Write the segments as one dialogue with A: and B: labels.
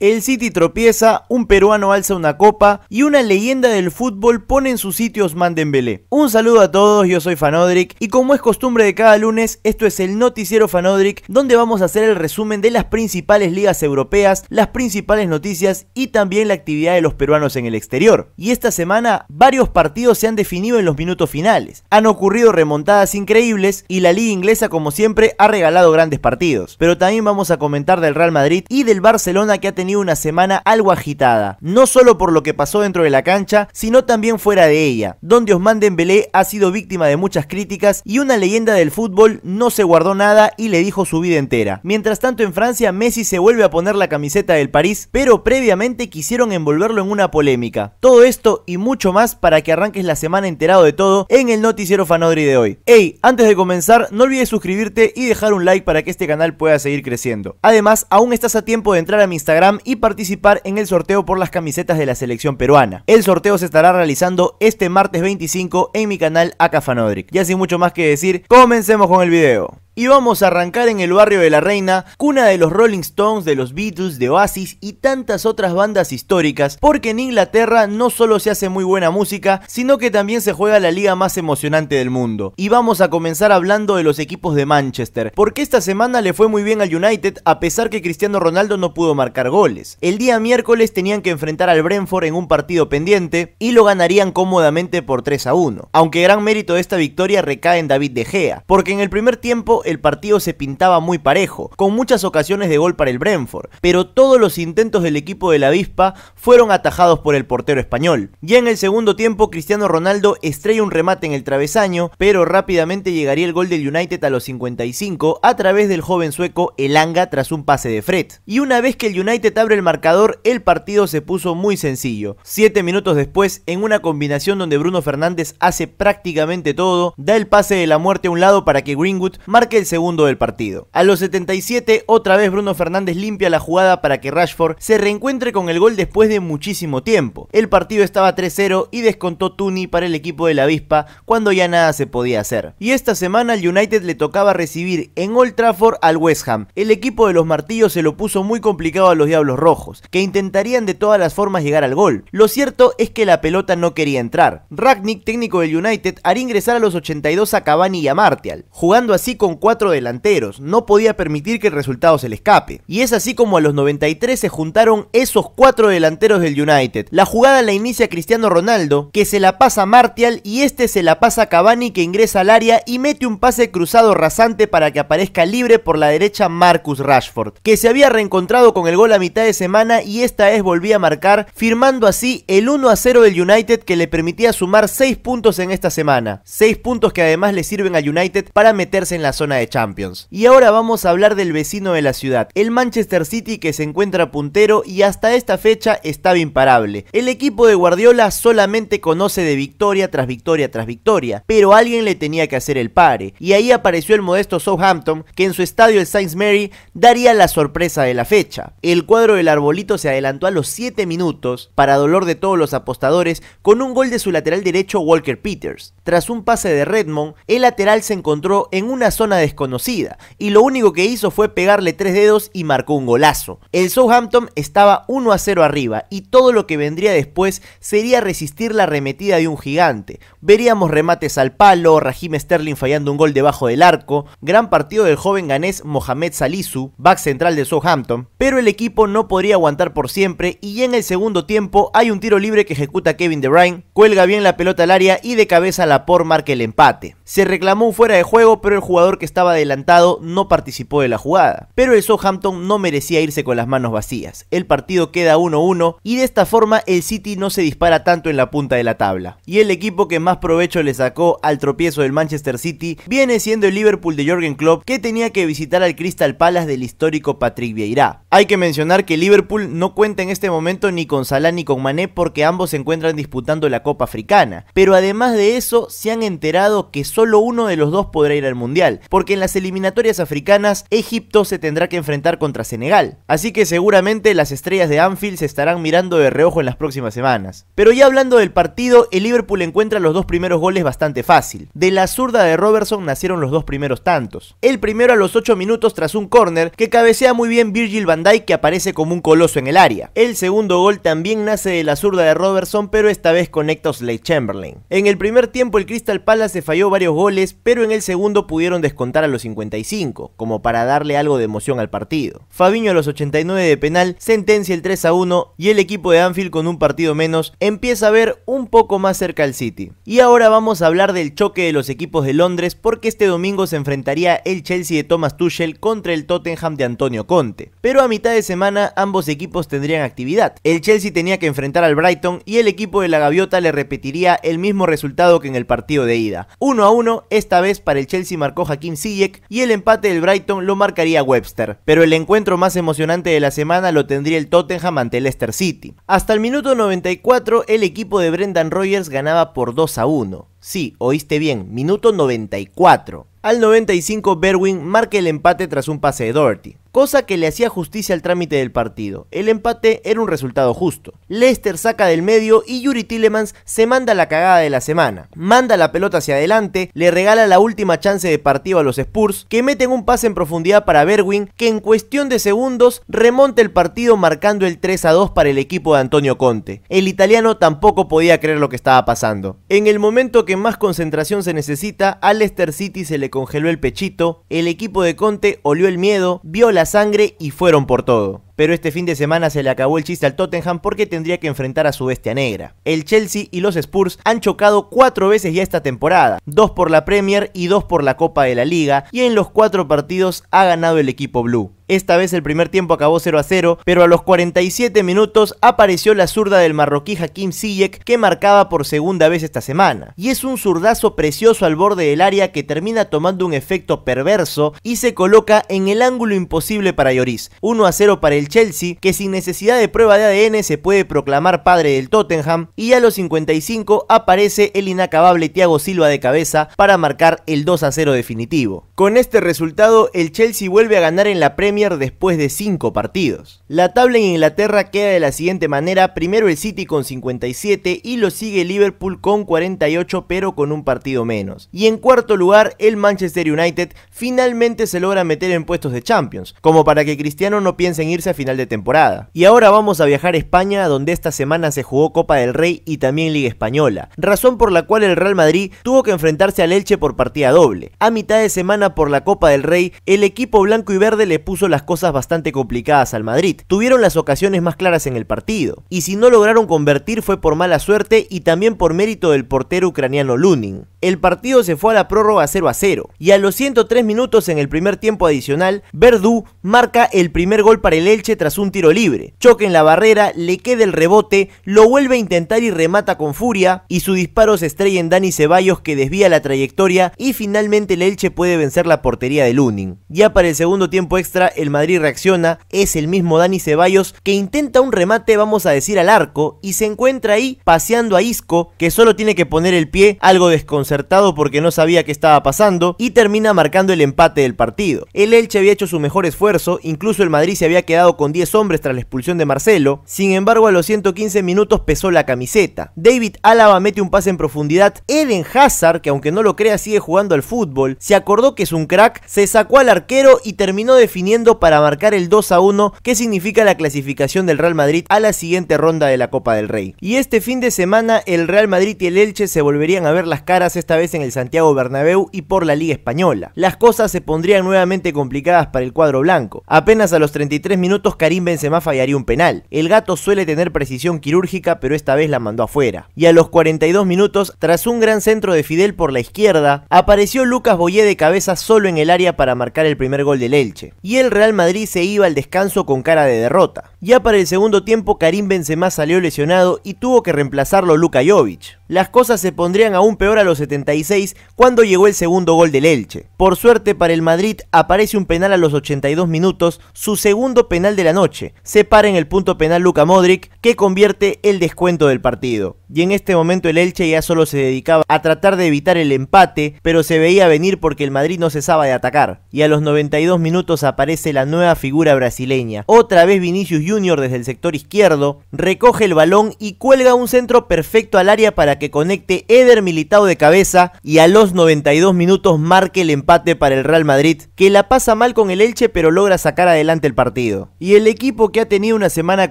A: El City tropieza, un peruano alza una copa y una leyenda del fútbol pone en sus sitios belé Un saludo a todos, yo soy Fanodric y como es costumbre de cada lunes, esto es el noticiero Fanodric donde vamos a hacer el resumen de las principales ligas europeas, las principales noticias y también la actividad de los peruanos en el exterior. Y esta semana varios partidos se han definido en los minutos finales. Han ocurrido remontadas increíbles y la liga inglesa como siempre ha regalado grandes partidos. Pero también vamos a comentar del Real Madrid y del Barcelona que ha tenido una semana algo agitada, no solo por lo que pasó dentro de la cancha, sino también fuera de ella, donde Osman Dembélé ha sido víctima de muchas críticas y una leyenda del fútbol no se guardó nada y le dijo su vida entera. Mientras tanto en Francia Messi se vuelve a poner la camiseta del París, pero previamente quisieron envolverlo en una polémica. Todo esto y mucho más para que arranques la semana enterado de todo en el noticiero Fanodri de hoy. Hey, antes de comenzar, no olvides suscribirte y dejar un like para que este canal pueda seguir creciendo. Además, aún estás a tiempo de entrar a mi Instagram y participar en el sorteo por las camisetas de la selección peruana. El sorteo se estará realizando este martes 25 en mi canal Acafanodric. Y así mucho más que decir, comencemos con el video. Y vamos a arrancar en el barrio de la Reina, cuna de los Rolling Stones, de los Beatles, de Oasis y tantas otras bandas históricas, porque en Inglaterra no solo se hace muy buena música, sino que también se juega la liga más emocionante del mundo. Y vamos a comenzar hablando de los equipos de Manchester, porque esta semana le fue muy bien al United a pesar que Cristiano Ronaldo no pudo marcar goles. El día miércoles tenían que enfrentar al Brentford en un partido pendiente y lo ganarían cómodamente por 3 a 1. Aunque gran mérito de esta victoria recae en David De Gea, porque en el primer tiempo el partido se pintaba muy parejo, con muchas ocasiones de gol para el Brentford, pero todos los intentos del equipo de la Avispa fueron atajados por el portero español. Ya en el segundo tiempo, Cristiano Ronaldo estrella un remate en el travesaño, pero rápidamente llegaría el gol del United a los 55 a través del joven sueco Elanga tras un pase de Fred. Y una vez que el United abre el marcador, el partido se puso muy sencillo. Siete minutos después, en una combinación donde Bruno Fernández hace prácticamente todo, da el pase de la muerte a un lado para que Greenwood marque el segundo del partido. A los 77, otra vez Bruno Fernández limpia la jugada para que Rashford se reencuentre con el gol después de muchísimo tiempo. El partido estaba 3-0 y descontó Tuni para el equipo de la avispa cuando ya nada se podía hacer. Y esta semana el United le tocaba recibir en Old Trafford al West Ham. El equipo de los martillos se lo puso muy complicado a los Diablos Rojos, que intentarían de todas las formas llegar al gol. Lo cierto es que la pelota no quería entrar. Ragnick, técnico del United, haría ingresar a los 82 a Cavani y a Martial, jugando así con cuatro delanteros, no podía permitir que el resultado se le escape. Y es así como a los 93 se juntaron esos cuatro delanteros del United. La jugada la inicia Cristiano Ronaldo, que se la pasa a Martial y este se la pasa a Cavani que ingresa al área y mete un pase cruzado rasante para que aparezca libre por la derecha Marcus Rashford, que se había reencontrado con el gol a mitad de semana y esta vez volvía a marcar, firmando así el 1 a 0 del United que le permitía sumar 6 puntos en esta semana. 6 puntos que además le sirven al United para meterse en la zona de Champions. Y ahora vamos a hablar del vecino de la ciudad, el Manchester City que se encuentra puntero y hasta esta fecha estaba imparable. El equipo de Guardiola solamente conoce de victoria tras victoria tras victoria, pero alguien le tenía que hacer el pare, y ahí apareció el modesto Southampton que en su estadio el Saints Mary daría la sorpresa de la fecha. El cuadro del arbolito se adelantó a los 7 minutos, para dolor de todos los apostadores, con un gol de su lateral derecho Walker Peters. Tras un pase de Redmond, el lateral se encontró en una zona desconocida y lo único que hizo fue pegarle tres dedos y marcó un golazo. El Southampton estaba 1 a 0 arriba y todo lo que vendría después sería resistir la arremetida de un gigante. Veríamos remates al palo, Raheem Sterling fallando un gol debajo del arco, gran partido del joven ganés Mohamed Salisu, back central de Southampton, pero el equipo no podría aguantar por siempre y en el segundo tiempo hay un tiro libre que ejecuta Kevin De Bruyne, cuelga bien la pelota al área y de cabeza la por marca el empate. Se reclamó un fuera de juego, pero el jugador que estaba adelantado no participó de la jugada. Pero el Southampton no merecía irse con las manos vacías. El partido queda 1-1 y de esta forma el City no se dispara tanto en la punta de la tabla. Y el equipo que más provecho le sacó al tropiezo del Manchester City viene siendo el Liverpool de Jürgen Klopp que tenía que visitar al Crystal Palace del histórico Patrick Vieira. Hay que mencionar que Liverpool no cuenta en este momento ni con Salah ni con Mané porque ambos se encuentran disputando la Copa Africana. Pero además de eso se han enterado que solo uno de los dos podrá ir al Mundial porque en las eliminatorias africanas Egipto se tendrá que enfrentar contra Senegal. Así que seguramente las estrellas de Anfield se estarán mirando de reojo en las próximas semanas. Pero ya hablando del partido, el Liverpool encuentra los dos primeros goles bastante fácil. De la zurda de Robertson nacieron los dos primeros tantos. El primero a los 8 minutos tras un córner que cabecea muy bien Virgil van Dijk que aparece como un coloso en el área. El segundo gol también nace de la zurda de Robertson pero esta vez conecta Leigh Chamberlain. En el primer tiempo el Crystal Palace falló varios goles pero en el segundo pudieron descontar a los 55, como para darle algo de emoción al partido. Fabiño a los 89 de penal sentencia el 3 a 1 y el equipo de Anfield con un partido menos empieza a ver un poco más cerca al City. Y ahora vamos a hablar del choque de los equipos de Londres porque este domingo se enfrentaría el Chelsea de Thomas Tuchel contra el Tottenham de Antonio Conte. Pero a mitad de semana ambos equipos tendrían actividad. El Chelsea tenía que enfrentar al Brighton y el equipo de la Gaviota le repetiría el mismo resultado que en el partido de ida. 1 a 1, esta vez para el Chelsea marcó Hakim y el empate del Brighton lo marcaría Webster. Pero el encuentro más emocionante de la semana lo tendría el Tottenham ante el Leicester City. Hasta el minuto 94 el equipo de Brendan Rogers ganaba por 2 a 1. Sí, oíste bien, minuto 94. Al 95 Berwin marca el empate tras un pase de Doherty cosa que le hacía justicia al trámite del partido. El empate era un resultado justo. Lester saca del medio y Yuri Tillemans se manda la cagada de la semana. Manda la pelota hacia adelante, le regala la última chance de partido a los Spurs, que meten un pase en profundidad para Berwin, que en cuestión de segundos remonta el partido marcando el 3 a 2 para el equipo de Antonio Conte. El italiano tampoco podía creer lo que estaba pasando. En el momento que más concentración se necesita, a Leicester City se le congeló el pechito, el equipo de Conte olió el miedo, vio la sangre y fueron por todo pero este fin de semana se le acabó el chiste al Tottenham porque tendría que enfrentar a su bestia negra. El Chelsea y los Spurs han chocado cuatro veces ya esta temporada, dos por la Premier y dos por la Copa de la Liga, y en los cuatro partidos ha ganado el equipo blue. Esta vez el primer tiempo acabó 0 a 0, pero a los 47 minutos apareció la zurda del marroquí Hakim Ziyech que marcaba por segunda vez esta semana. Y es un zurdazo precioso al borde del área que termina tomando un efecto perverso y se coloca en el ángulo imposible para Lloris. 1 a 0 para el Chelsea, que sin necesidad de prueba de ADN se puede proclamar padre del Tottenham, y a los 55 aparece el inacabable Thiago Silva de cabeza para marcar el 2 a 0 definitivo. Con este resultado, el Chelsea vuelve a ganar en la Premier después de 5 partidos. La tabla en Inglaterra queda de la siguiente manera, primero el City con 57 y lo sigue Liverpool con 48 pero con un partido menos. Y en cuarto lugar, el Manchester United finalmente se logra meter en puestos de Champions, como para que Cristiano no piense en irse a final de temporada. Y ahora vamos a viajar a España, donde esta semana se jugó Copa del Rey y también Liga Española, razón por la cual el Real Madrid tuvo que enfrentarse al Elche por partida doble. A mitad de semana por la Copa del Rey, el equipo blanco y verde le puso las cosas bastante complicadas al Madrid. Tuvieron las ocasiones más claras en el partido, y si no lograron convertir fue por mala suerte y también por mérito del portero ucraniano Lunin. El partido se fue a la prórroga 0 a 0 y a los 103 minutos en el primer tiempo adicional, Verdú marca el primer gol para el Elche tras un tiro libre. Choque en la barrera, le queda el rebote, lo vuelve a intentar y remata con furia y su disparo se estrella en Dani Ceballos que desvía la trayectoria y finalmente el Elche puede vencer la portería de Luning. Ya para el segundo tiempo extra, el Madrid reacciona, es el mismo Dani Ceballos que intenta un remate, vamos a decir, al arco y se encuentra ahí paseando a Isco que solo tiene que poner el pie algo desconcertado acertado porque no sabía qué estaba pasando y termina marcando el empate del partido. El Elche había hecho su mejor esfuerzo, incluso el Madrid se había quedado con 10 hombres tras la expulsión de Marcelo, sin embargo a los 115 minutos pesó la camiseta. David Álava mete un pase en profundidad, Eden Hazard, que aunque no lo crea sigue jugando al fútbol, se acordó que es un crack, se sacó al arquero y terminó definiendo para marcar el 2 a 1 que significa la clasificación del Real Madrid a la siguiente ronda de la Copa del Rey. Y este fin de semana el Real Madrid y el Elche se volverían a ver las caras esta vez en el Santiago Bernabéu y por la Liga Española. Las cosas se pondrían nuevamente complicadas para el cuadro blanco. Apenas a los 33 minutos Karim Benzema fallaría un penal. El gato suele tener precisión quirúrgica, pero esta vez la mandó afuera. Y a los 42 minutos, tras un gran centro de Fidel por la izquierda, apareció Lucas Boyé de cabeza solo en el área para marcar el primer gol del Elche. Y el Real Madrid se iba al descanso con cara de derrota. Ya para el segundo tiempo, Karim Benzema salió lesionado y tuvo que reemplazarlo Luka Jovic las cosas se pondrían aún peor a los 76 cuando llegó el segundo gol del Elche. Por suerte para el Madrid aparece un penal a los 82 minutos, su segundo penal de la noche. Se para en el punto penal Luca Modric que convierte el descuento del partido. Y en este momento el Elche ya solo se dedicaba a tratar de evitar el empate, pero se veía venir porque el Madrid no cesaba de atacar. Y a los 92 minutos aparece la nueva figura brasileña. Otra vez Vinicius Junior desde el sector izquierdo recoge el balón y cuelga un centro perfecto al área para que conecte Eder Militao de cabeza y a los 92 minutos marque el empate para el Real Madrid, que la pasa mal con el Elche pero logra sacar adelante el partido. Y el equipo que ha tenido una semana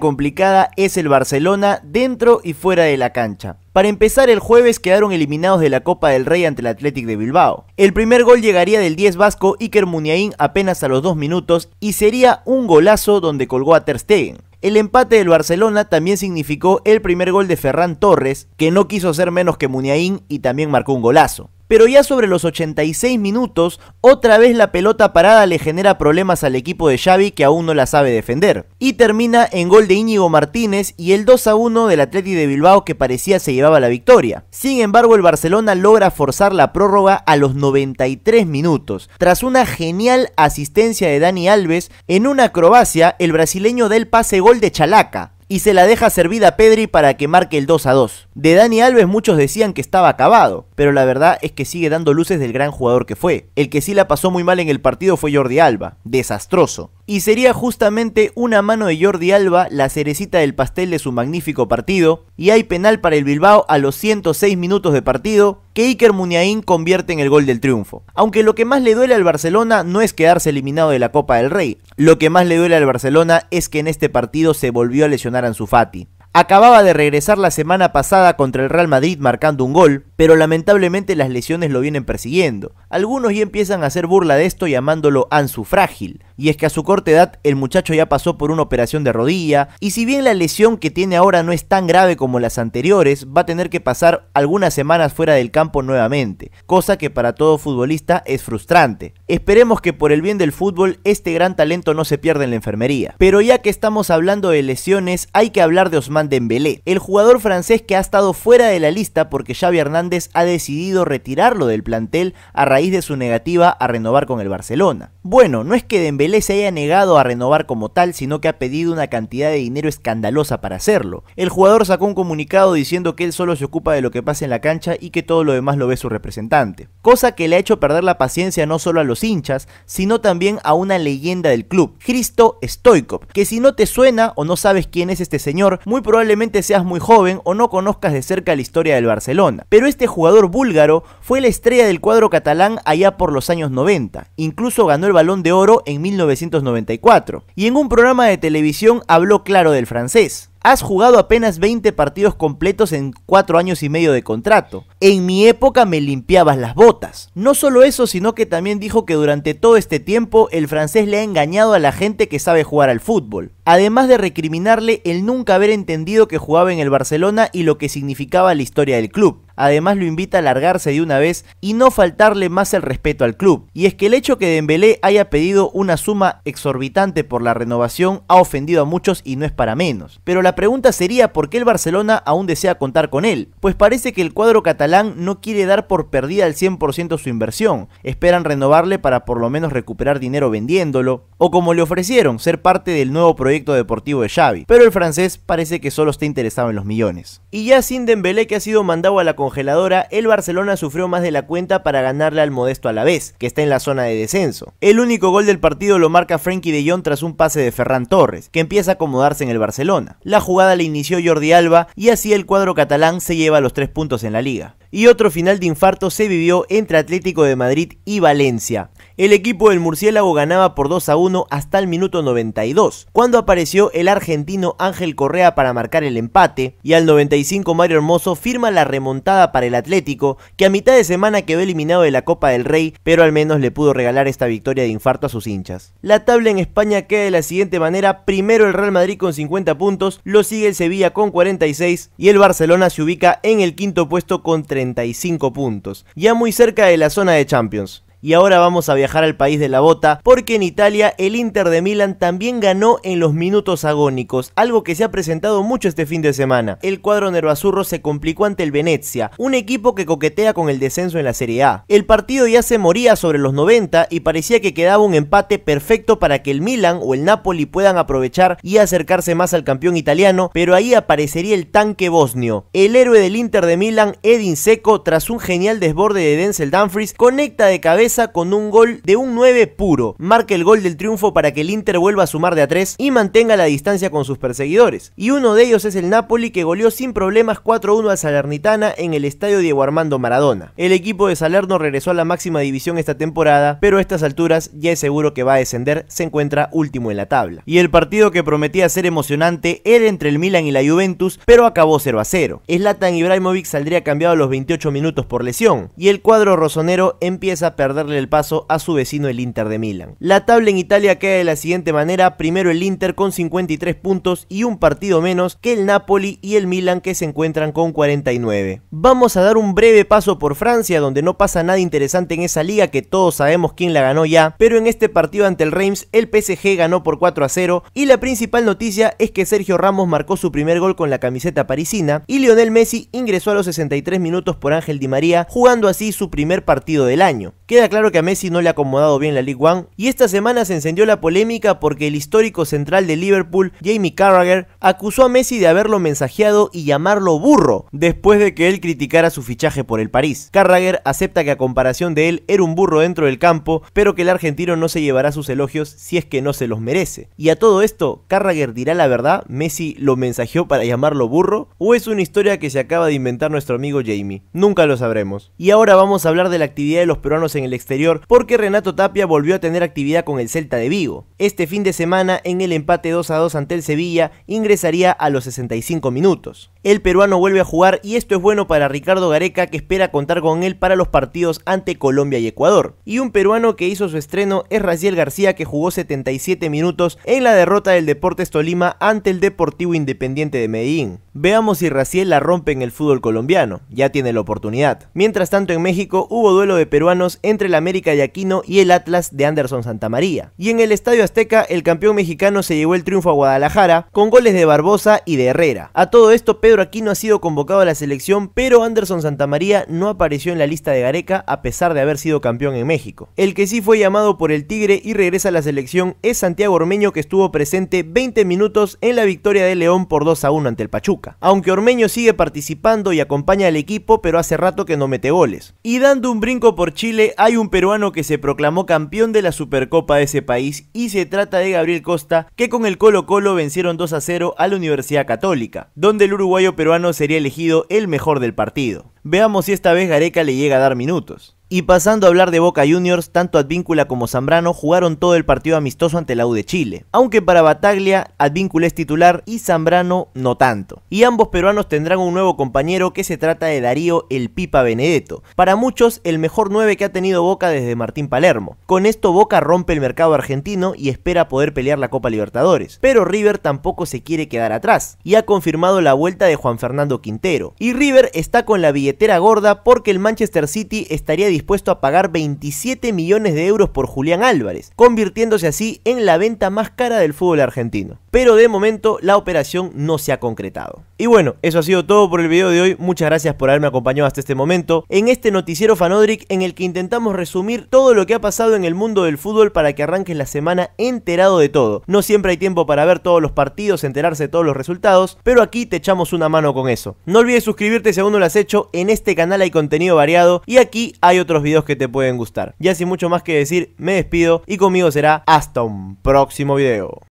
A: complicada es el Barcelona dentro y fuera de la cancha. Para empezar, el jueves quedaron eliminados de la Copa del Rey ante el Athletic de Bilbao. El primer gol llegaría del 10 vasco Iker Muniain apenas a los 2 minutos y sería un golazo donde colgó a Ter Stegen. El empate del Barcelona también significó el primer gol de Ferran Torres, que no quiso ser menos que Muniain y también marcó un golazo pero ya sobre los 86 minutos, otra vez la pelota parada le genera problemas al equipo de Xavi que aún no la sabe defender. Y termina en gol de Íñigo Martínez y el 2 a 1 del Atleti de Bilbao que parecía se llevaba la victoria. Sin embargo, el Barcelona logra forzar la prórroga a los 93 minutos. Tras una genial asistencia de Dani Alves, en una acrobacia, el brasileño da el pase gol de Chalaca, y se la deja servida a Pedri para que marque el 2 a 2. De Dani Alves muchos decían que estaba acabado, pero la verdad es que sigue dando luces del gran jugador que fue. El que sí la pasó muy mal en el partido fue Jordi Alba, desastroso y sería justamente una mano de Jordi Alba la cerecita del pastel de su magnífico partido, y hay penal para el Bilbao a los 106 minutos de partido, que Iker Muniain convierte en el gol del triunfo. Aunque lo que más le duele al Barcelona no es quedarse eliminado de la Copa del Rey, lo que más le duele al Barcelona es que en este partido se volvió a lesionar a Ansu Fati. Acababa de regresar la semana pasada contra el Real Madrid marcando un gol, pero lamentablemente las lesiones lo vienen persiguiendo. Algunos ya empiezan a hacer burla de esto llamándolo Ansu Frágil, y es que a su corta edad el muchacho ya pasó por una operación de rodilla, y si bien la lesión que tiene ahora no es tan grave como las anteriores, va a tener que pasar algunas semanas fuera del campo nuevamente, cosa que para todo futbolista es frustrante. Esperemos que por el bien del fútbol este gran talento no se pierda en la enfermería. Pero ya que estamos hablando de lesiones, hay que hablar de Osman Dembélé, el jugador francés que ha estado fuera de la lista porque Xavi Hernández ha decidido retirarlo del plantel a raíz de su negativa a renovar con el Barcelona. Bueno, no es que Dembélé les se haya negado a renovar como tal, sino que ha pedido una cantidad de dinero escandalosa para hacerlo. El jugador sacó un comunicado diciendo que él solo se ocupa de lo que pasa en la cancha y que todo lo demás lo ve su representante. Cosa que le ha hecho perder la paciencia no solo a los hinchas, sino también a una leyenda del club, Cristo Stoikov, que si no te suena o no sabes quién es este señor, muy probablemente seas muy joven o no conozcas de cerca la historia del Barcelona. Pero este jugador búlgaro fue la estrella del cuadro catalán allá por los años 90, incluso ganó el balón de oro en 1994, y en un programa de televisión habló claro del francés. Has jugado apenas 20 partidos completos en 4 años y medio de contrato. En mi época me limpiabas las botas. No solo eso, sino que también dijo que durante todo este tiempo el francés le ha engañado a la gente que sabe jugar al fútbol. Además de recriminarle el nunca haber entendido que jugaba en el Barcelona y lo que significaba la historia del club además lo invita a largarse de una vez y no faltarle más el respeto al club. Y es que el hecho que Dembélé haya pedido una suma exorbitante por la renovación ha ofendido a muchos y no es para menos. Pero la pregunta sería por qué el Barcelona aún desea contar con él, pues parece que el cuadro catalán no quiere dar por perdida al 100% su inversión, esperan renovarle para por lo menos recuperar dinero vendiéndolo, o como le ofrecieron, ser parte del nuevo proyecto deportivo de Xavi, pero el francés parece que solo está interesado en los millones. Y ya sin Dembélé que ha sido mandado a la congeladora, el Barcelona sufrió más de la cuenta para ganarle al modesto a la vez, que está en la zona de descenso. El único gol del partido lo marca Frenkie de Jong tras un pase de Ferran Torres, que empieza a acomodarse en el Barcelona. La jugada la inició Jordi Alba y así el cuadro catalán se lleva los tres puntos en la liga. Y otro final de infarto se vivió entre Atlético de Madrid y Valencia el equipo del murciélago ganaba por 2 a 1 hasta el minuto 92, cuando apareció el argentino Ángel Correa para marcar el empate y al 95 Mario Hermoso firma la remontada para el Atlético, que a mitad de semana quedó eliminado de la Copa del Rey, pero al menos le pudo regalar esta victoria de infarto a sus hinchas. La tabla en España queda de la siguiente manera, primero el Real Madrid con 50 puntos, lo sigue el Sevilla con 46 y el Barcelona se ubica en el quinto puesto con 35 puntos, ya muy cerca de la zona de Champions. Y ahora vamos a viajar al país de la bota, porque en Italia el Inter de Milan también ganó en los minutos agónicos, algo que se ha presentado mucho este fin de semana. El cuadro nervazurro se complicó ante el Venezia, un equipo que coquetea con el descenso en la Serie A. El partido ya se moría sobre los 90 y parecía que quedaba un empate perfecto para que el Milan o el Napoli puedan aprovechar y acercarse más al campeón italiano, pero ahí aparecería el tanque bosnio. El héroe del Inter de Milán, Edin Seco, tras un genial desborde de Denzel Dumfries, conecta de cabeza con un gol de un 9 puro. Marca el gol del triunfo para que el Inter vuelva a sumar de a 3 y mantenga la distancia con sus perseguidores. Y uno de ellos es el Napoli que goleó sin problemas 4-1 al Salernitana en el estadio Diego Armando Maradona. El equipo de Salerno regresó a la máxima división esta temporada, pero a estas alturas ya es seguro que va a descender, se encuentra último en la tabla. Y el partido que prometía ser emocionante era entre el Milan y la Juventus, pero acabó 0 a 0. Zlatan Ibrahimovic saldría cambiado a los 28 minutos por lesión y el cuadro rosonero empieza a perder darle el paso a su vecino el Inter de Milán. La tabla en Italia queda de la siguiente manera, primero el Inter con 53 puntos y un partido menos que el Napoli y el Milan que se encuentran con 49. Vamos a dar un breve paso por Francia donde no pasa nada interesante en esa liga que todos sabemos quién la ganó ya, pero en este partido ante el Reims el PSG ganó por 4 a 0 y la principal noticia es que Sergio Ramos marcó su primer gol con la camiseta parisina y Lionel Messi ingresó a los 63 minutos por Ángel Di María jugando así su primer partido del año. Queda claro que a Messi no le ha acomodado bien la League One y esta semana se encendió la polémica porque el histórico central de Liverpool, Jamie Carragher, acusó a Messi de haberlo mensajeado y llamarlo burro después de que él criticara su fichaje por el París. Carragher acepta que a comparación de él era un burro dentro del campo, pero que el argentino no se llevará sus elogios si es que no se los merece. Y a todo esto, Carragher dirá la verdad, Messi lo mensajeó para llamarlo burro o es una historia que se acaba de inventar nuestro amigo Jamie. Nunca lo sabremos. Y ahora vamos a hablar de la actividad de los peruanos en el exterior porque Renato Tapia volvió a tener actividad con el Celta de Vigo. Este fin de semana, en el empate 2 a 2 ante el Sevilla, ingresaría a los 65 minutos el peruano vuelve a jugar y esto es bueno para Ricardo Gareca que espera contar con él para los partidos ante Colombia y Ecuador. Y un peruano que hizo su estreno es Raciel García que jugó 77 minutos en la derrota del Deportes Tolima ante el Deportivo Independiente de Medellín. Veamos si Raciel la rompe en el fútbol colombiano, ya tiene la oportunidad. Mientras tanto en México hubo duelo de peruanos entre el América de Aquino y el Atlas de Anderson Santamaría. Y en el Estadio Azteca el campeón mexicano se llevó el triunfo a Guadalajara con goles de Barbosa y de Herrera. A todo esto Pedro aquí no ha sido convocado a la selección, pero Anderson Santamaría no apareció en la lista de Gareca a pesar de haber sido campeón en México. El que sí fue llamado por el Tigre y regresa a la selección es Santiago Ormeño que estuvo presente 20 minutos en la victoria de León por 2 a 1 ante el Pachuca. Aunque Ormeño sigue participando y acompaña al equipo, pero hace rato que no mete goles. Y dando un brinco por Chile, hay un peruano que se proclamó campeón de la Supercopa de ese país y se trata de Gabriel Costa, que con el Colo Colo vencieron 2 a 0 a la Universidad Católica, donde el Uruguay peruano sería elegido el mejor del partido. Veamos si esta vez Gareca le llega a dar minutos. Y pasando a hablar de Boca Juniors, tanto Advíncula como Zambrano jugaron todo el partido amistoso ante la U de Chile, aunque para Bataglia Advíncula es titular y Zambrano no tanto. Y ambos peruanos tendrán un nuevo compañero que se trata de Darío El Pipa Benedetto, para muchos el mejor 9 que ha tenido Boca desde Martín Palermo. Con esto Boca rompe el mercado argentino y espera poder pelear la Copa Libertadores, pero River tampoco se quiere quedar atrás y ha confirmado la vuelta de Juan Fernando Quintero. Y River está con la billetera gorda porque el Manchester City estaría dispuesto a pagar 27 millones de euros por Julián Álvarez, convirtiéndose así en la venta más cara del fútbol argentino. Pero de momento la operación no se ha concretado. Y bueno, eso ha sido todo por el video de hoy. Muchas gracias por haberme acompañado hasta este momento en este noticiero Fanodric en el que intentamos resumir todo lo que ha pasado en el mundo del fútbol para que arranques la semana enterado de todo. No siempre hay tiempo para ver todos los partidos, enterarse de todos los resultados, pero aquí te echamos una mano con eso. No olvides suscribirte si aún no lo has hecho. En este canal hay contenido variado y aquí hay otro otros videos que te pueden gustar. Ya sin mucho más que decir, me despido y conmigo será hasta un próximo video.